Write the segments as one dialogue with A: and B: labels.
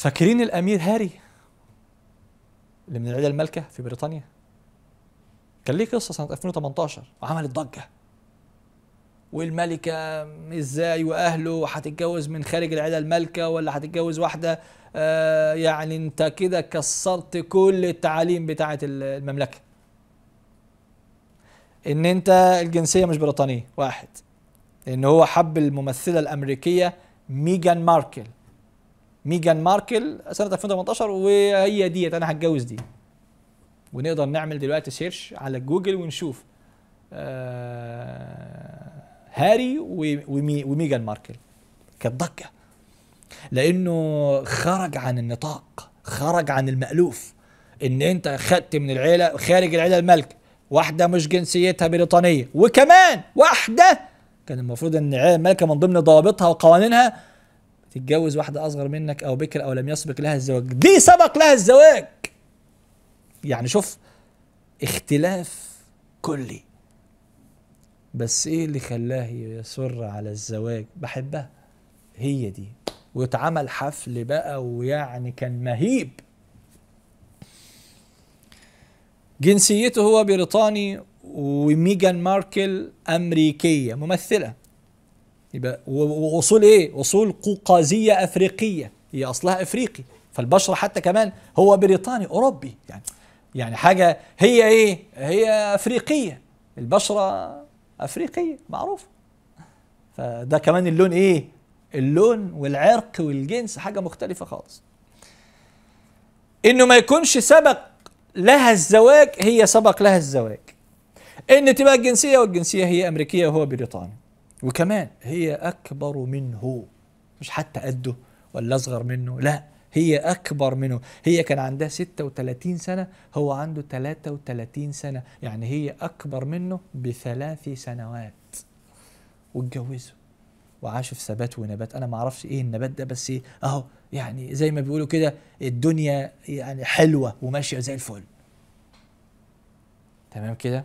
A: فاكرين الامير هاري اللي من العيله المالكه في بريطانيا كان ليه قصه سنه 2018 وعملت ضجه والملكه ازاي واهله هتتجوز من خارج العيله المالكه ولا هتتجوز واحده آه يعني انت كده كسرت كل التعاليم بتاعه المملكه ان انت الجنسيه مش بريطانيه واحد ان هو حب الممثله الامريكيه ميجان ماركل ميجان ماركل سنه 2018 وهي ديت انا هتجوز دي ونقدر نعمل دلوقتي سيرش على جوجل ونشوف آه هاري ومي وميجان ماركل كانت ضجه لانه خرج عن النطاق خرج عن المالوف ان انت خدت من العيله خارج العيله الملك واحده مش جنسيتها بريطانيه وكمان واحده كان المفروض ان العيله الملكه من ضمن ضوابطها وقوانينها تتجوز واحدة أصغر منك أو بكر أو لم يسبق لها الزواج دي سبق لها الزواج يعني شوف اختلاف كلي بس ايه اللي خلاه يصر على الزواج بحبها هي دي واتعمل حفل بقى ويعني كان مهيب جنسيته هو بريطاني وميجان ماركل أمريكية ممثلة يبقى واصول ايه اصول قوقازيه افريقيه هي اصلها افريقي فالبشره حتى كمان هو بريطاني اوروبي يعني يعني حاجه هي ايه هي افريقيه البشره افريقيه معروفه فده كمان اللون ايه اللون والعرق والجنس حاجه مختلفه خالص انه ما يكونش سبق لها الزواج هي سبق لها الزواج ان تبقى الجنسيه والجنسيه هي امريكيه وهو بريطاني وكمان هي أكبر منه مش حتى قده ولا أصغر منه لا هي أكبر منه هي كان عندها 36 سنة هو عنده 33 سنة يعني هي أكبر منه بثلاث سنوات واتجوزوا وعاشوا في ثبات ونبات أنا ما أعرفش إيه النبات ده بس إيه أهو يعني زي ما بيقولوا كده الدنيا يعني حلوة وماشية زي الفل تمام كده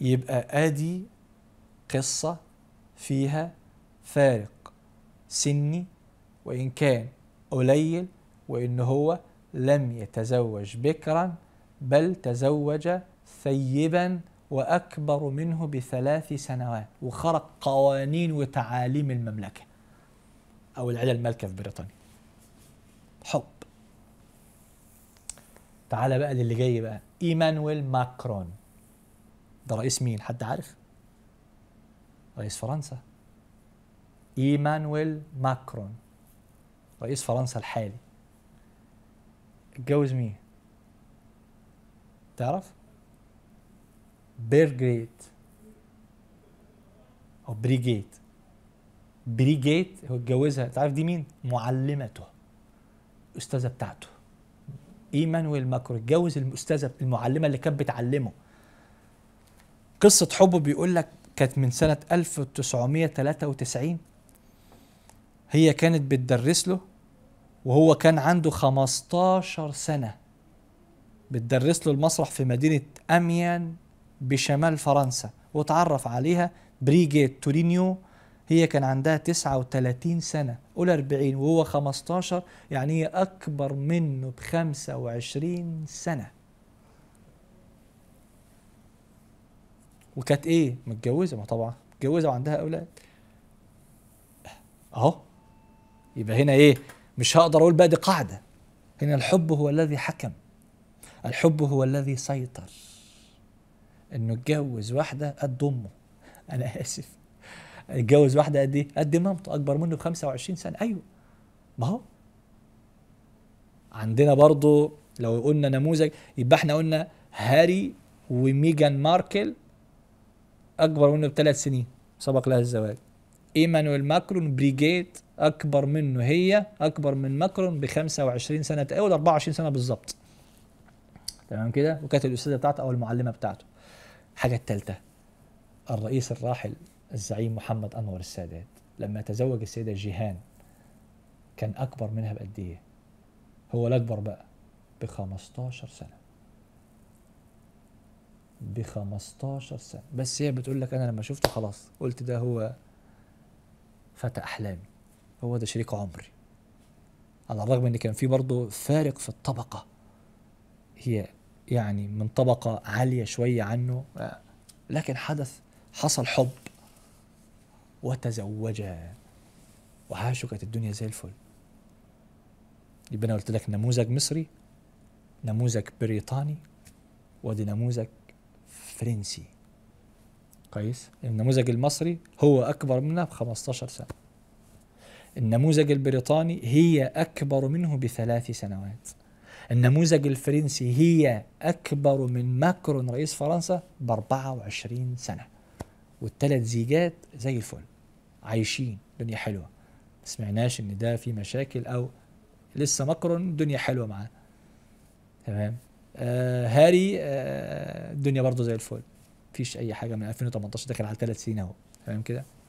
A: يبقى ادي قصة فيها فارق سني وإن كان قليل وإن هو لم يتزوج بكرا بل تزوج ثيبا وأكبر منه بثلاث سنوات وخرق قوانين وتعاليم المملكة أو العيلة المالكة في بريطانيا حب تعال بقى للي جاي بقى ايمانويل ماكرون ده رئيس مين حد عارف رئيس فرنسا ايمانويل ماكرون رئيس فرنسا الحالي اتجوز مين تعرف بيرجريت او بريجيت بريجيت هو اتجوزها تعرف دي مين معلمته الاستاذه بتاعته ايمانويل ماكرون اتجوز الاستاذه المعلمه اللي كانت بتعلمه قصه حبه بيقول لك كانت من سنة 1993 هي كانت بتدرس له وهو كان عنده 15 سنة بتدرس له المسرح في مدينة أميان بشمال فرنسا وتعرف عليها بريجيت تورينيو هي كان عندها 39 سنة أولى 40 وهو 15 يعني هي أكبر منه ب 25 سنة وكانت ايه متجوزه ما طبعا متجوزه وعندها اولاد اهو يبقى هنا ايه مش هقدر اقول بقى دي قاعده هنا الحب هو الذي حكم الحب هو الذي سيطر انه اتجوز واحده قد امه انا اسف اتجوز واحده قد ايه قد مامته اكبر منه ب 25 سنه ايوه ما هو عندنا برضو لو قلنا نموذج يبقى احنا قلنا هاري وميجان ماركل اكبر منه بثلاث سنين سبق لها الزواج ايمانويل ماكرون بريجيت اكبر منه هي اكبر من ماكرون ب 25 سنه او 24 سنه بالظبط تمام كده وكانت الاستاذه بتاعته او المعلمه بتاعته الحاجه الثالثه الرئيس الراحل الزعيم محمد انور السادات لما تزوج السيده جيهان كان اكبر منها بقد ايه هو الاكبر بقى ب 15 سنه ب 15 سنه بس هي بتقول لك انا لما شفته خلاص قلت ده هو فتى احلامي هو ده شريك عمري على الرغم ان كان في برضه فارق في الطبقه هي يعني من طبقه عاليه شويه عنه لكن حدث حصل حب وتزوجا وعاشوا كانت الدنيا زي الفل يبقى انا قلت لك نموذج مصري نموذج بريطاني ودي نموذج الفرنسي كويس النموذج المصري هو أكبر منها ب 15 سنة النموذج البريطاني هي أكبر منه بثلاث سنوات النموذج الفرنسي هي أكبر من ماكرون رئيس فرنسا ب 24 سنة والثلاث زيجات زي الفل عايشين دنيا حلوة ما سمعناش إن ده في مشاكل أو لسه ماكرون دنيا حلوة معاه تمام آه هاري آه الدنيا برضه زي الفل مفيش اي حاجه من 2018 داخل على ثلاث سنين اهو تمام كده